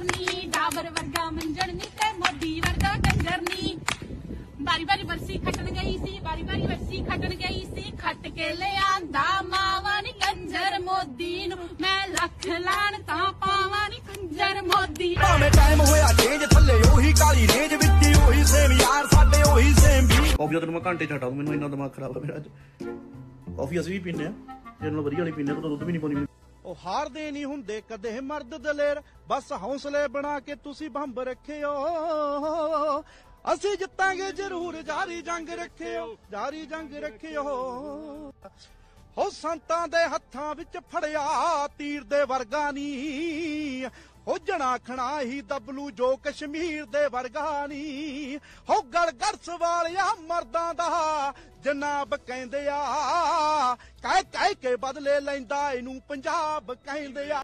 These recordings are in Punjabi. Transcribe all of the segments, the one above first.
ਕੰਜਰ ਨੀ ਡਾਬਰ ਵਰਗਾ ਮੰਜਣ ਨੀ ਤੇ ਮੋਦੀ ਵਰਗਾ ਕੰਜਰ ਨੀ ਬਾਰੀ ਬਾਰੀ ਵਰਸੀ ਖੱਟਣ ਗਈ ਸੀ ਬਾਰੀ ਬਾਰੀ ਵਰਸੀ ਖੱਟਣ ਗਈ ਸੀ ਖੱਟ ਕੇ ਲਿਆਂਦਾ ਮਾਵਾ ਨੀ ਕੰਜਰ ਮੋਦੀ ਨੂੰ ਮੈਂ ਲੱਖ ਲਾਣ ਤਾਂ ਪਾਵਾਂ ਨੀ ਕੰਜਰ ਮੋਦੀ ਭਾਵੇਂ ਟਾਈਮ ਹੋਇਆ ਚੇਂਜ ਥੱਲੇ ਉਹੀ ਕਾਲੀ ਰੇਂਜ ਵਿੱਚ ਉਹੀ ਸੇਮ ਯਾਰ ਸਾਡੇ ਉਹੀ ਸੇਮ ਵੀ ਕਾਫੀ ਜਦੋਂ ਮੈਂ ਘੰਟੇ ਛੱਡਾ ਮੈਨੂੰ ਇੰਨਾ ਦਿਮਾਗ ਖਰਾਬ ਹੋ ਮੇਰਾ ਅੱਜ ਕਾਫੀ ਅਸੀਂ ਵੀ ਪੀਨੇ ਆ ਨਾਲ ਵਧੀਆ ਵਾਲੀ ਪੀਨੇ ਤਾਂ ਦੁੱਧ ਵੀ ਨਹੀਂ ਪੋਣੀ ਉਹ ਹਾਰਦੇ ਨਹੀਂ ਹੁੰਦੇ ਕਦੇ ਮਰਦ ਦਲੇਰ ਬਸ ਹੌਸਲੇ ਬਣਾ ਕੇ ਤੁਸੀਂ ਬੰਬ ਰੱਖਿਓ ਅਸੀਂ ਜਿੱਤਾਂਗੇ ਜ਼ਰੂਰ ਜਾਰੀ ਜੰਗ ਰੱਖਿਓ ਜਾਰੀ ਜੰਗ ਰੱਖਿਓ ਹੋ ਸੰਤਾਂ ਦੇ ਹੱਥਾਂ ਵਿੱਚ ਫੜਿਆ ਤੀਰ ਦੇ ਵਰਗਾ ਨਹੀਂ ਹੋ ਜਣਾ ਖਣਾ ਹੀ ਦਬਲੂ ਜੋ ਕਸ਼ਮੀਰ ਦੇ ਵਰਗਾ ਨਹੀਂ ਹੋ ਗੜਗੜਸ ਵਾਲਿਆ ਮਰਦਾਂ ਦਾ ਜਨਾਬ ਕਹਿੰਦੇ ਆ ਕਹਿ ਕਹਿ ਕੇ ਬਦਲੇ ਲੈਂਦਾ ਇਹਨੂੰ ਪੰਜਾਬ ਕਹਿੰਦੇ ਆ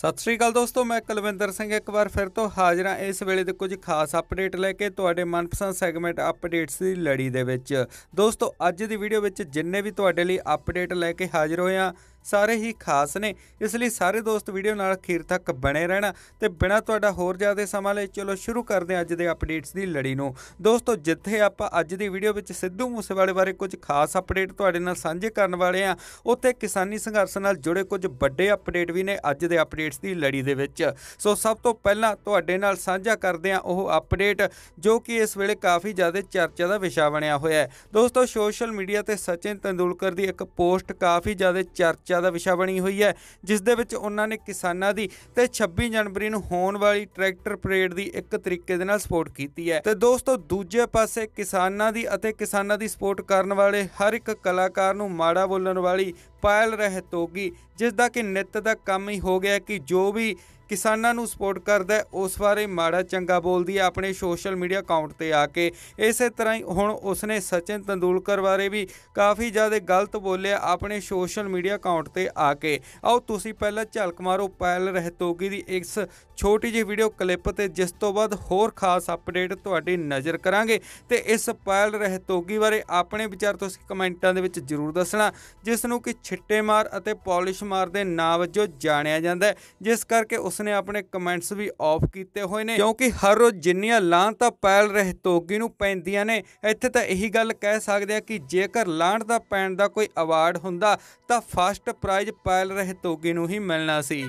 ਸਤਿ ਸ੍ਰੀ ਅਕਾਲ ਦੋਸਤੋ ਮੈਂ ਕੁਲਵਿੰਦਰ ਸਿੰਘ ਇੱਕ ਵਾਰ ਫਿਰ ਤੋਂ ਹਾਜ਼ਰ ਹਾਂ ਇਸ ਵੇਲੇ ਦੇ ਕੁਝ ਖਾਸ ਅਪਡੇਟ ਲੈ ਕੇ ਤੁਹਾਡੇ ਮਨਪਸੰਦ ਸੈਗਮੈਂਟ ਅਪਡੇਟਸ ਦੀ ਲੜੀ ਦੇ ਵਿੱਚ ਦੋਸਤੋ ਅੱਜ ਦੀ ਵੀਡੀਓ ਵਿੱਚ ਜਿੰਨੇ ਵੀ ਤੁਹਾਡੇ ਲਈ ਅਪਡੇਟ ਲੈ ਕੇ ਹਾਜ਼ਰ ਹੋਇਆ ਸਾਰੇ ਹੀ ਖਾਸ ਨੇ ਇਸ ਲਈ ਸਾਰੇ ਦੋਸਤ ਵੀਡੀਓ ਨਾਲ ਅਖੀਰ ਤੱਕ ਬਣੇ ਰਹਿਣਾ ਤੇ ਬਿਨਾਂ ਤੁਹਾਡਾ ਹੋਰ ਜ਼ਿਆਦਾ ਸਮਾਂ ਲਈ ਚਲੋ ਸ਼ੁਰੂ ਕਰਦੇ ਹਾਂ ਅੱਜ ਦੇ ਅਪਡੇਟਸ ਦੀ ਲੜੀ ਨੂੰ ਦੋਸਤੋ ਜਿੱਥੇ ਆਪਾਂ ਅੱਜ ਦੀ ਵੀਡੀਓ ਵਿੱਚ ਸਿੱਧੂ ਮੂਸੇਵਾਲੇ ਬਾਰੇ ਕੁਝ ਖਾਸ ਅਪਡੇਟ ਤੁਹਾਡੇ ਨਾਲ ਸਾਂਝੇ ਕਰਨ ਵਾਲੇ ਆ ਉੱਥੇ ਕਿਸਾਨੀ ਸੰਘਰਸ਼ ਨਾਲ ਜੁੜੇ ਕੁਝ ਵੱਡੇ ਅਪਡੇਟ ਵੀ ਨੇ ਅੱਜ ਦੇ ਅਪਡੇਟਸ ਦੀ ਲੜੀ ਦੇ ਵਿੱਚ ਸੋ ਸਭ ਤੋਂ ਪਹਿਲਾਂ ਤੁਹਾਡੇ ਨਾਲ ਸਾਂਝਾ ਕਰਦੇ ਆ ਉਹ ਅਪਡੇਟ ਜੋ ਕਿ ਇਸ ਵੇਲੇ ਕਾਫੀ ਜ਼ਿਆਦਾ ਚਰਚਾ ਦਾ ਵਿਸ਼ਾ ਬਣਿਆ ਹੋਇਆ ਹੈ ਦੋਸਤੋ ਸੋਸ਼ਲ ਮੀਡੀਆ ਤੇ ਸਚਿਨ ਤੰਦੂਲਕਰ ਦੀ ਇੱਕ ਪੋਸਟ ਕਾਫੀ ਜ਼ਿਆਦਾ ਚਰਚਾ ਜ਼ਿਆਦਾ ਵਿਸ਼ਾ ਬਣੀ ਹੋਈ ਹੈ ਜਿਸ ਦੇ ਵਿੱਚ ਉਹਨਾਂ ਨੇ ਕਿਸਾਨਾਂ ਦੀ ਤੇ 26 ਜਨਵਰੀ ਨੂੰ ਹੋਣ ਵਾਲੀ ਟਰੈਕਟਰ ਪਰੇਡ ਦੀ ਇੱਕ ਤਰੀਕੇ ਦੇ ਨਾਲ ਸਪੋਰਟ ਕੀਤੀ ਹੈ ਤੇ ਦੋਸਤੋ ਦੂਜੇ ਪਾਸੇ ਕਿਸਾਨਾਂ ਦੀ ਅਤੇ ਕਿਸਾਨਾਂ ਦੀ ਸਪੋਰਟ ਕਰਨ ਵਾਲੇ ਹਰ ਇੱਕ ਕਲਾਕਾਰ ਨੂੰ ਮਾੜਾ ਬੋਲਣ ਵਾਲੀ ਪਾਇਲ ਰਹਿਤੋਗੀ ਜਿਸ ਦਾ ਕਿ ਨਿੱਤ ਦਾ ਕੰਮ ਹੀ ਹੋ ਗਿਆ ਕਿ ਜੋ ਵੀ ਕਿਸਾਨਾਂ ਨੂੰ ਸਪੋਰਟ ਕਰਦਾ ਉਸ ਬਾਰੇ ਮਾੜਾ ਚੰਗਾ ਬੋਲਦੀ ਹੈ ਆਪਣੇ ਸੋਸ਼ਲ ਮੀਡੀਆ ਅਕਾਊਂਟ ਤੇ ਆ ਕੇ ਇਸੇ ਤਰ੍ਹਾਂ ਹੀ ਹੁਣ ਉਸਨੇ ਸਚਿਨ ਤੰਦੂਲਕਰ ਬਾਰੇ ਵੀ ਕਾਫੀ ਜ਼ਿਆਦਾ ਗਲਤ ਬੋਲਿਆ ਆਪਣੇ ਸੋਸ਼ਲ ਮੀਡੀਆ ਅਕਾਊਂਟ ਤੇ ਆ ਕੇ ਆਓ ਤੁਸੀਂ ਪਹਿਲਾਂ ਝਲਕ ਮਾਰੋ ਪੈਲ ਰਹਿਤੋਗੀ ਦੀ ਇਸ ਛੋਟੀ ਜਿਹੀ ਵੀਡੀਓ ਕਲਿੱਪ ਤੇ ਜਿਸ ਤੋਂ ਬਾਅਦ ਹੋਰ ਖਾਸ ਅਪਡੇਟ ਤੁਹਾਡੀ ਨਜ਼ਰ ਕਰਾਂਗੇ ਤੇ ਇਸ ਪੈਲ ਰਹਿਤੋਗੀ ਬਾਰੇ ਆਪਣੇ ਵਿਚਾਰ ਤੁਸੀਂ ਕਮੈਂਟਾਂ ਦੇ ਵਿੱਚ ਜ਼ਰੂਰ ਦੱਸਣਾ ਜਿਸ ਨੂੰ ਕਿ ਛਿੱਟੇ ਮਾਰ ਅਤੇ ਪਾਲਿਸ਼ ਮਾਰ ਦੇ ਨਾਂ ਵਜੋਂ ਜਾਣਿਆ ਜਾਂਦਾ ਹੈ ਜਿਸ ਕਰਕੇ ਉਸ ਨੇ ਆਪਣੇ ਕਮੈਂਟਸ ਵੀ ਆਫ ਕੀਤੇ ਹੋਏ ਨੇ ਕਿਉਂਕਿ ਹਰ ਰੋਜ਼ ਜਿੰਨੀਆਂ ਲਾਂ ਤਾਂ ਪੈਲ ਰਹਿ ਤੋਗੀ ਨੂੰ ਪੈਂਦੀਆਂ ਨੇ ਇੱਥੇ ਤਾਂ ਇਹੀ ਗੱਲ ਕਹਿ ਸਕਦੇ ਆ ਕਿ ਜੇਕਰ ਲਾਂਡ ਦਾ ਪੈਣ ਦਾ ਕੋਈ ਅਵਾਰਡ ਹੁੰਦਾ ਤਾਂ ਫਸਟ ਪ੍ਰਾਈਜ਼ ਪੈਲ ਰਹਿ ਤੋਗੀ ਨੂੰ ਹੀ ਮਿਲਣਾ ਸੀ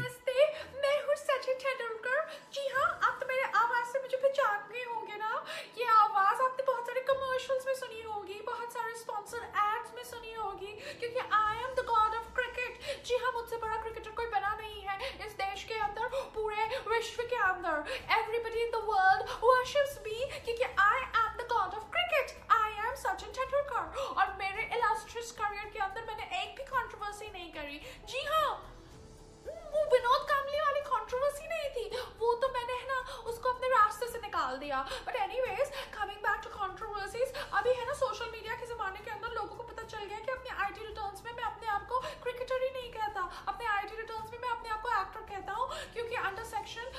anyways coming back to controversies अभी है ना सोशल मीडिया के ज़माने के अंदर लोगों को पता चल गया कि अपने आईटी रिटर्न्स में मैं अपने आप को क्रिकेटर ही नहीं कहता अपने आईटी रिटर्न्स में मैं अपने आप को एक्टर कहता हूं क्योंकि under section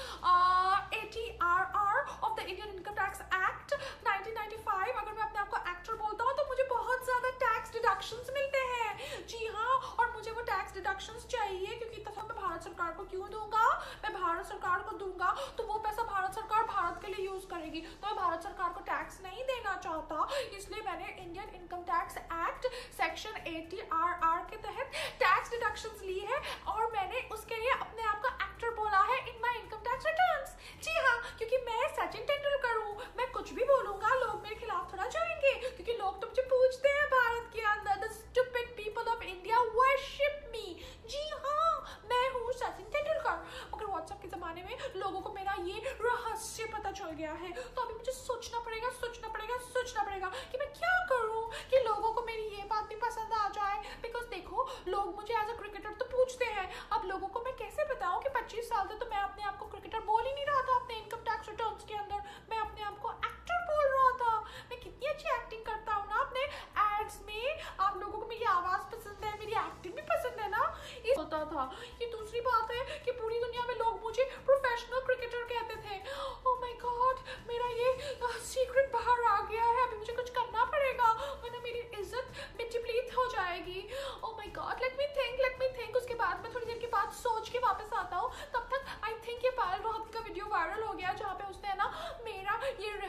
eighty R R of the Indian income tax act 1995 अगर मैं अपने आप को एक्टर बोलता हूं तो मुझे बहुत ज़्यादा टैक्स डिडक्शंस मिलते हैं जी हां और मुझे वो टैक्स डिडक्शंस चाहिए क्योंकि भारत सरकार को क्यों दूंगा मैं भारत सरकार को दूंगा तो वो पैसा भारत सरकार भारत के लिए यूज करेगी तो मैं भारत सरकार को टैक्स नहीं देना चाहता इसलिए मैंने Indian income tax act section eighty R R के तहत टैक्स डिडक्शन ली है और मैंने गया है तो अभी मुझे सोचना पड़ेगा सोचना पड़ेगा सोचना पड़ेगा कि मैं क्या करूँ कि लोगों को मेरी ये बात भी पसंद आ जाए बिकॉज देखो लोग मुझे एज अ क्रिकेटर तो पूछते हैं अब लोगों को मैं कैसे बताऊँ कि पच्चीस साल से तो मैं अपने आप को क्रिकेटर बोल ही नहीं रहा था अपने इनकम टैक्स रिटर्न के अंदर मैं अपने आप को एक्टर बोल रहा था मैं कितनी अच्छी एक्टर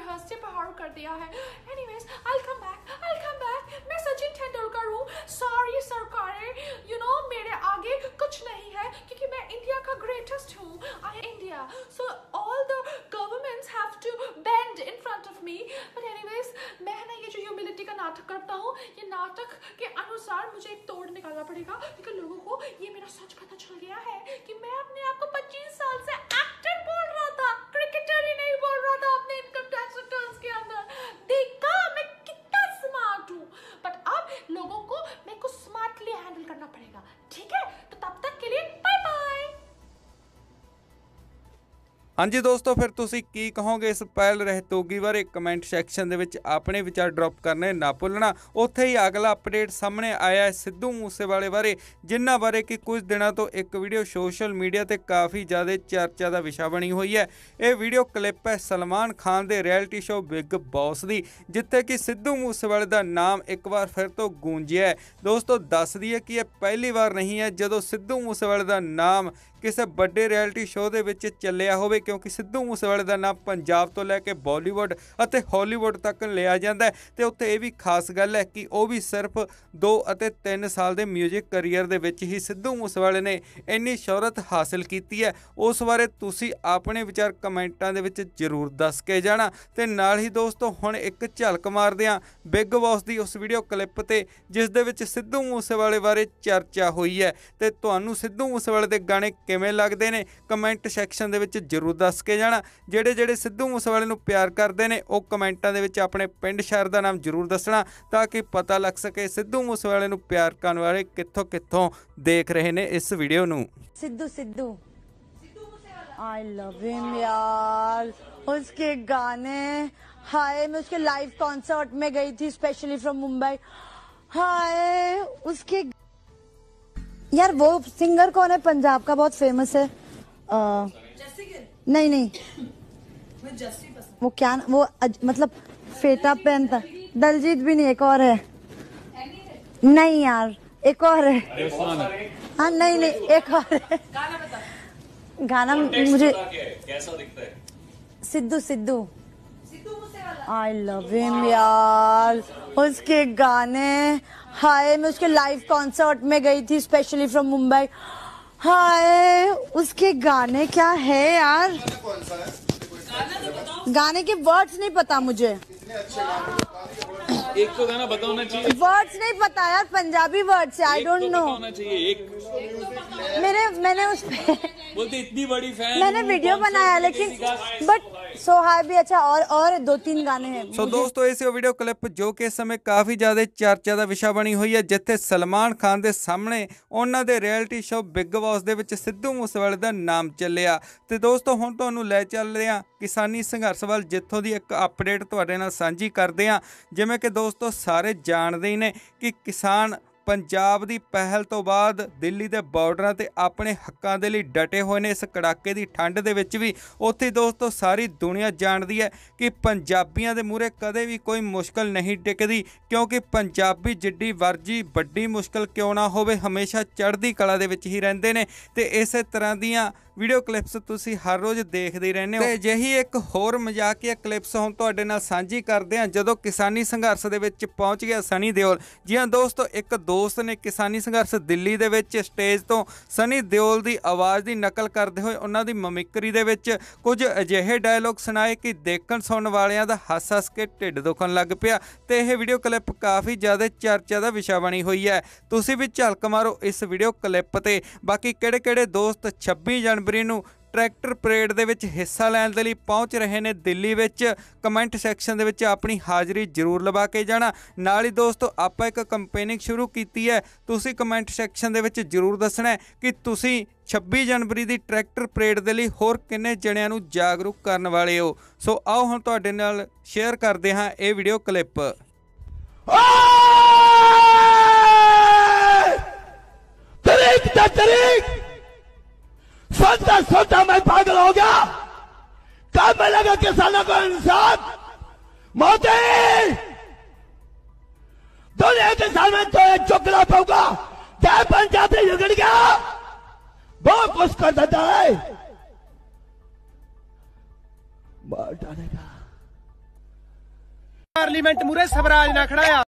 हंसते प्रहार कर दिया है anyways I come back I come back मैं सचिन तेंदुलकर हूँ सॉरी सरकारें यू नो मेरे आगे कुछ नहीं है क्योंकि मैं इंडिया का ग्रेटेस्ट हूँ I India so all the governments have to bend in front of me but anyways मैं ना ये जो ह्यूमिलिटी का नाटक करता हूँ ये नाटक के अनुसार मुझे एक तोड़ निकालना पड़ेगा क्योंकि लोगों को ये मेरा सच पता चल गया है कि मैं अपने आप को पच्चीस साल से ਹਾਂਜੀ ਦੋਸਤੋ ਫਿਰ ਤੁਸੀਂ ਕੀ ਕਹੋਗੇ ਇਸ ਪਹਿਲ ਰਹਿਤੋਗੀ ਬਾਰੇ ਕਮੈਂਟ ਸੈਕਸ਼ਨ ਦੇ ਵਿੱਚ ਆਪਣੇ ਵਿਚਾਰ ਡ੍ਰੌਪ ਕਰਨੇ ਨਾ ਭੁੱਲਣਾ ਉੱਥੇ ਹੀ ਅਗਲਾ ਅਪਡੇਟ ਸਾਹਮਣੇ ਆਇਆ ਹੈ ਸਿੱਧੂ ਮੂਸੇਵਾਲੇ ਬਾਰੇ ਜਿਨ੍ਹਾਂ ਬਾਰੇ ਕਿ ਕੁਝ ਦਿਨਾਂ ਤੋਂ ਇੱਕ ਵੀਡੀਓ ਸੋਸ਼ਲ ਮੀਡੀਆ ਤੇ ਕਾਫੀ ਜ਼ਿਆਦਾ ਚਰਚਾ ਦਾ ਵਿਸ਼ਾ ਬਣੀ ਹੋਈ ਹੈ ਇਹ ਵੀਡੀਓ ਕਲਿੱਪ ਹੈ ਸਲਮਾਨ ਖਾਨ ਦੇ ਰਿਐਲਿਟੀ ਸ਼ੋਅ ਬਿਗ ਬੌਸ ਦੀ ਜਿੱਥੇ ਕਿ ਸਿੱਧੂ ਮੂਸੇਵਾਲੇ ਦਾ ਨਾਮ ਇੱਕ ਵਾਰ ਫਿਰ ਤੋਂ ਗੂੰਜਿਆ ਹੈ ਦੋਸਤੋ ਦੱਸ ਦਈਏ ਕਿ ਇਹ ਪਹਿਲੀ ਵਾਰ ਨਹੀਂ ਹੈ ਜਦੋਂ ਸਿੱਧੂ ਮੂਸੇਵਾਲੇ ਦਾ ਨਾਮ ਕਿਸੇ ਵੱਡੇ ਰਿਐਲਿਟੀ ਸ਼ੋਅ ਦੇ ਵਿੱਚ ਚੱਲਿਆ ਹੋਵੇ ਕਿਉਂਕਿ ਸਿੱਧੂ ਮੂਸੇਵਾਲੇ ਦਾ ਨਾਮ ਪੰਜਾਬ ਤੋਂ ਲੈ ਕੇ ਬਾਲੀਵੁੱਡ ਅਤੇ ਹਾਲੀਵੁੱਡ ਤੱਕ ਲਿਆ ਜਾਂਦਾ ਤੇ ਉੱਥੇ ਇਹ ਵੀ ਖਾਸ ਗੱਲ ਹੈ ਕਿ ਉਹ ਵੀ ਸਿਰਫ 2 ਅਤੇ 3 ਸਾਲ ਦੇ 뮤직 ਕੈਰੀਅਰ ਦੇ ਵਿੱਚ ਹੀ ਸਿੱਧੂ ਮੂਸੇਵਾਲੇ ਨੇ ਇੰਨੀ ਸ਼ੋਹਰਤ ਹਾਸਲ ਕੀਤੀ ਹੈ ਉਸ ਬਾਰੇ ਤੁਸੀਂ ਆਪਣੇ ਵਿਚਾਰ ਕਮੈਂਟਾਂ ਦੇ ਵਿੱਚ ਜ਼ਰੂਰ ਦੱਸ ਕੇ ਜਾਣਾ ਤੇ ਨਾਲ ਹੀ ਦੋਸਤੋ ਹੁਣ ਇੱਕ ਝਲਕ ਮਾਰਦੇ ਹਾਂ ਬਿੱਗ ਬੌਸ ਦੀ ਉਸ ਵੀਡੀਓ ਕਲਿੱਪ ਤੇ ਜਿਸ ਦੇ ਵਿੱਚ ਸਿੱਧੂ ਮੂਸੇਵਾਲੇ ਬਾਰੇ ਚਰਚਾ ਹੋਈ ਹੈ ਤੇ ਤੁਹਾਨੂੰ ਸਿੱਧੂ ਮੂਸੇਵਾਲੇ ਦੇ ਗਾਣੇ ਕਿਵੇਂ ਲੱਗਦੇ ਨੇ ਕਮੈਂਟ ਸੈਕਸ਼ਨ ਦੇ ਵਿੱਚ ਜ਼ਰੂਰ ਦੱਸ ਕੇ ਜਾਣਾ ਜਿਹੜੇ ਜਿਹੜੇ ਸਿੱਧੂ ਮੂਸੇਵਾਲੇ ਨੂੰ ਪਿਆਰ ਕਰਦੇ ਨੇ ਉਹ ਕਮੈਂਟਾਂ ਦੇ ਵਿੱਚ ਆਪਣੇ ਪਿੰਡ ਸ਼ਹਿਰ ਦਾ ਨਾਮ ਜ਼ਰੂਰ ਦੱਸਣਾ ਤਾਂ ਕਿ ਪਤਾ ਲੱਗ ਸਕੇ ਸਿੱਧੂ ਮੂਸੇਵਾਲੇ ਨੂੰ ਪਿਆਰ ਕਰਨ ਵਾਲੇ ਕਿੱਥੋਂ ਕਿੱਥੋਂ ਦੇਖ ਰਹੇ ਨੇ ਇਸ ਵੀਡੀਓ ਨੂੰ ਸਿੱਧੂ ਸਿੱਧੂ ਆਈ ਲਵ ਹਿਮ ਯਾਰ ਉਸਕੇ ਗਾਣੇ ਹਾਏ ਮੈਂ ਉਸਕੇ ਲਾਈਵ कॉन्सर्ट में ਗਈ थी ਸਪੈਸ਼ਲੀ ਫਰਮ ਮੁੰਬਈ ਹਾਏ ਉਸਕੇ यार वो सिंगर कौन है पंजाब का बहुत फेमस है आ, नहीं नहीं वो क्या न, वो अज, मतलब फेटा पहनता दलजीत भी नहीं एक और है नहीं यार एक और है हाँ नहीं नहीं एक और है गाना मुझे Sidhu Sidhu I love him यार उसके गाने हाय मैं उसके लाइव कॉन्सर्ट में गई थी स्पेशली फ्रॉम मुंबई हाय उसके गाने क्या है यार गाने के वर्ड्स नहीं पता मुझे एक तो गाना बताना चाहिए वर्ड्स नहीं पता यार Punjabi words I don't know मेरे मैंने उस पर बोलते इतनी बड़ी फैन मैंने वीडियो बनाया लेकिन बट सो हाई भी अच्छा और और दो तीन गाने हैं ਸੋ ਦੋਸਤੋ ਇਸ ਵੀਡੀਓ ਕਲਿੱਪ ਜੋ ਕਿ ਇਸ ਸਮੇਂ ਕਾਫੀ ਜ਼ਿਆਦਾ ਚਰਚਾ ਦਾ ਵਿਸ਼ਾ ਬਣੀ ਹੋਈ ਹੈ ਜਿੱਥੇ ਸਲਮਾਨ ਖਾਨ ਦੇ ਸਾਹਮਣੇ ਉਹਨਾਂ ਦੇ ਰਿਐਲਿਟੀ ਸ਼ੋਅ ਬਿੱਗ ਬਾਸ ਦੇ ਵਿੱਚ ਸਿੱਧੂ ਮੂਸੇਵਾਲੇ ਦਾ ਨਾਮ ਚੱਲਿਆ ਤੇ ਦੋਸਤੋ ਹੁਣ ਤੁਹਾਨੂੰ ਲੈ ਚੱਲਦੇ ਹਾਂ ਕਿਸਾਨੀ ਸੰਘਰਸ਼ ਵੱਲ ਜਿੱਥੋਂ ਦੀ ਇੱਕ ਅਪਡੇਟ ਤੁਹਾਡੇ ਨਾਲ ਸਾਂਝੀ ਕਰਦੇ ਹਾਂ ਜਿਵੇਂ ਕਿ ਦੋਸਤੋ ਸਾਰੇ ਜਾਣਦੇ ਹੀ ਨੇ ਕਿ ਕਿਸਾਨ ਪੰਜਾਬ ਦੀ ਪਹਿਲ ਤੋਂ ਬਾਅਦ ਦਿੱਲੀ ਦੇ ਬਾਰਡਰਾਂ ਤੇ ਆਪਣੇ ਹੱਕਾਂ ਦੇ ਲਈ ਡਟੇ ਹੋਏ ਨੇ ਇਸ ਕੜਾਕੇ ਦੀ ਠੰਡ ਦੇ ਵਿੱਚ ਵੀ ਉੱਥੇ ਦੋਸਤੋ ਸਾਰੀ ਦੁਨੀਆ ਜਾਣਦੀ ਹੈ ਕਿ ਪੰਜਾਬੀਆਂ ਦੇ ਮੂਹਰੇ ਕਦੇ ਵੀ ਕੋਈ ਮੁਸ਼ਕਲ ਨਹੀਂ ਟਿਕਦੀ ਕਿਉਂਕਿ ਪੰਜਾਬੀ ਜਿੱਡੀ ਵਰਜੀ ਵੱਡੀ ਮੁਸ਼ਕਲ ਕਿਉਂ ਨਾ ਹੋਵੇ ਹਮੇਸ਼ਾ ਚੜ੍ਹਦੀ ਕਲਾ ਦੇ ਵਿੱਚ ਹੀ ਰਹਿੰਦੇ ਨੇ ਤੇ ਇਸੇ ਤਰ੍ਹਾਂ ਦੀਆਂ ਵੀਡੀਓ ਕਲਿੱਪਸ ਤੁਸੀਂ ਹਰ ਰੋਜ਼ ਦੇਖਦੇ ਰਹਿੰਦੇ ਹੋ ਤੇ ਜਹੀ ਇੱਕ ਹੋਰ ਮਜ਼ਾਕੀਆ ਕਲਿੱਪਸ ਹੁਣ ਤੁਹਾਡੇ ਨਾਲ ਸਾਂਝੀ ਕਰਦੇ ਹਾਂ ਜਦੋਂ ਕਿਸਾਨੀ ਸੰਘਰਸ਼ ਦੇ ਵਿੱਚ ਪਹੁੰਚ ਗਿਆ ਸਨੀ ਦਿਓਲ ਜੀ ਹਾਂ ਦੋਸਤੋ ਇੱਕ ਦੋਸਤ ਨੇ ਕਿਸਾਨੀ ਸੰਘਰਸ਼ ਦਿੱਲੀ ਦੇ ਵਿੱਚ ਸਟੇਜ ਤੋਂ ਸਨੀ ਦਿਓਲ ਦੀ ਆਵਾਜ਼ ਦੀ ਨਕਲ ਕਰਦੇ ਹੋਏ ਉਹਨਾਂ ਦੀ ਮਮਿਕਰੀ ਦੇ ਵਿੱਚ ਕੁਝ ਅਜਿਹੇ ਡਾਇਲੌਗ ਸੁਣਾਏ ਕਿ ਦੇਖਣ ਸੁਣਨ ਵਾਲਿਆਂ ਦਾ ਹੱਸ-ਹੱਸ ਕੇ ਢਿੱਡ ਦੁਖਣ ਲੱਗ ਪਿਆ ਤੇ ਇਹ ਵੀਡੀਓ ਕਲਿੱਪ ਕਾਫੀ ਜ਼ਿਆਦਾ ਚਰਚਾ ਦਾ ਵਿਸ਼ਾ ਬਣੀ ਹੋਈ ਹੈ ਤੁਸੀਂ ਵੀ ਝਲਕ ਮਾਰੋ ਇਸ ਵੀਡੀਓ ਕਲਿੱਪ ਤੇ ਬਾਕੀ ਕਿਹੜੇ-ਕਿਹੜੇ ਦੋਸਤ 26 ਜਨਵਰੀ ਜਨਵਰੀ ਨੂੰ ਟਰੈਕਟਰ ਪਰੇਡ ਦੇ ਵਿੱਚ ਹਿੱਸਾ ਲੈਣ ਦੇ ਲਈ ਪਹੁੰਚ ਰਹੇ ਨੇ ਦਿੱਲੀ ਵਿੱਚ ਕਮੈਂਟ ਸੈਕਸ਼ਨ ਦੇ ਵਿੱਚ ਆਪਣੀ ਹਾਜ਼ਰੀ ਜ਼ਰੂਰ ਲਵਾ ਕੇ ਜਾਣਾ ਨਾਲ ਹੀ ਦੋਸਤੋ ਆਪਾਂ ਇੱਕ ਕੰਪੇਨਿੰਗ ਸ਼ੁਰੂ ਕੀਤੀ ਹੈ ਤੁਸੀਂ ਕਮੈਂਟ ਸੈਕਸ਼ਨ ਦੇ ਵਿੱਚ ਜ਼ਰੂਰ ਦੱਸਣਾ ਕਿ ਤੁਸੀਂ 26 ਜਨਵਰੀ ਦੀ ਟਰੈਕਟਰ ਪਰੇਡ ਦੇ ਲਈ ਹੋਰ ਕਿੰਨੇ ਜਣਿਆਂ ਨੂੰ ਜਾਗਰੂਕ ਕਰਨ ਵਾਲੇ ਹੋ ਸੋ ਆਓ ਹੁਣ ਤੁਹਾਡੇ ਨਾਲ ਸ਼ੇਅਰ ਕਰਦੇ ਹਾਂ ਇਹ ਵੀਡੀਓ ਕਲਿੱਪ ਤਰੀਕ ਤਰੀਕ सोचता सोचता मैं पागल हो गया कब मिलेगा किसानों को इंसाफ मोदी दुनिया के सामने तो एक चुकला पौगा जय पंजाब से झगड़ गया बहुत कुछ कर देता है पार्लीमेंट मुरे सबराज ना खड़ाया